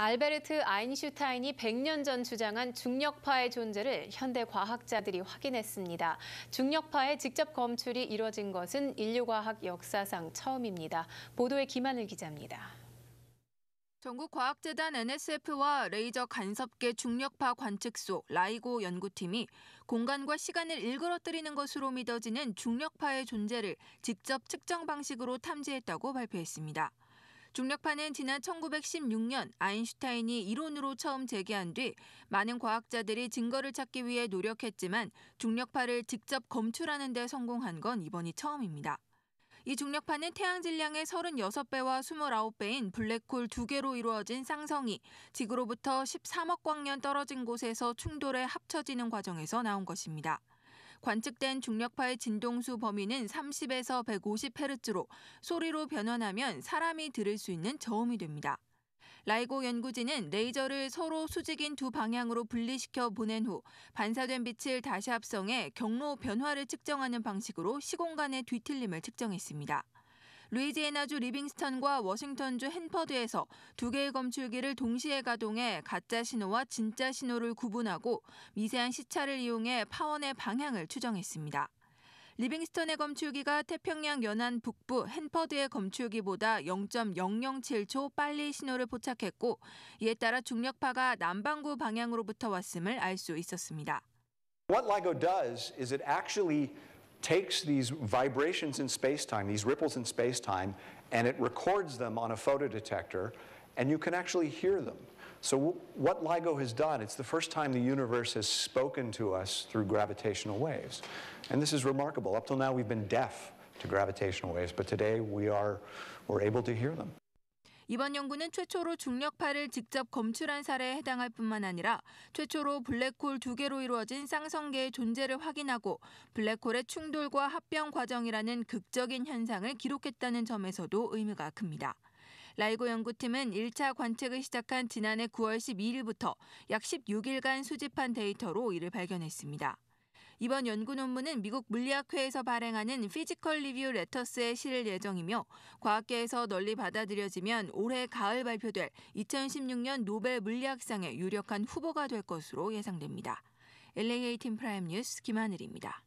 알베르트 아인슈타인이 100년 전 주장한 중력파의 존재를 현대 과학자들이 확인했습니다. 중력파의 직접 검출이 이뤄진 것은 인류과학 역사상 처음입니다. 보도에 김하늘 기자입니다. 전국과학재단 NSF와 레이저 간섭계 중력파 관측소 라이고 연구팀이 공간과 시간을 일그러뜨리는 것으로 믿어지는 중력파의 존재를 직접 측정 방식으로 탐지했다고 발표했습니다. 중력파는 지난 1916년 아인슈타인이 이론으로 처음 제기한 뒤 많은 과학자들이 증거를 찾기 위해 노력했지만 중력파를 직접 검출하는 데 성공한 건 이번이 처음입니다. 이 중력파는 태양 질량의 36배와 29배인 블랙홀 두 개로 이루어진 쌍성이 지구로부터 13억 광년 떨어진 곳에서 충돌해 합쳐지는 과정에서 나온 것입니다. 관측된 중력파의 진동수 범위는 30에서 150헤르츠로 소리로 변환하면 사람이 들을 수 있는 저음이 됩니다. 라이고 연구진은 레이저를 서로 수직인 두 방향으로 분리시켜 보낸 후 반사된 빛을 다시 합성해 경로 변화를 측정하는 방식으로 시공간의 뒤틀림을 측정했습니다. 루이지애나주 리빙스턴과 워싱턴주 헨퍼드에서 두 개의 검출기를 동시에 가동해 가짜 신호와 진짜 신호를 구분하고 미세한 시차를 이용해 파원의 방향을 추정했습니다. 리빙스턴의 검출기가 태평양 연안 북부 헨퍼드의 검출기보다 0.007초 빨리 신호를 포착했고 이에 따라 중력파가 남반구 방향으로부터 왔음을 알 수 있었습니다. What LIGO does is it actually takes these vibrations in space time, these ripples in space time, and it records them on a photodetector, and you can actually hear them. So what LIGO has done, it's the first time the universe has spoken to us through gravitational waves. And this is remarkable. Up till now, we've been deaf to gravitational waves, but today we are, we're able to hear them. 이번 연구는 최초로 중력파를 직접 검출한 사례에 해당할 뿐만 아니라 최초로 블랙홀 두 개로 이루어진 쌍성계의 존재를 확인하고 블랙홀의 충돌과 합병 과정이라는 극적인 현상을 기록했다는 점에서도 의미가 큽니다. 라이고 연구팀은 1차 관측을 시작한 지난해 9월 12일부터 약 16일간 수집한 데이터로 이를 발견했습니다. 이번 연구 논문은 미국 물리학회에서 발행하는 피지컬 리뷰 레터스에 실을 예정이며 과학계에서 널리 받아들여지면 올해 가을 발표될 2016년 노벨 물리학상의 유력한 후보가 될 것으로 예상됩니다. l a 팀 프라임 뉴스 김하늘입니다.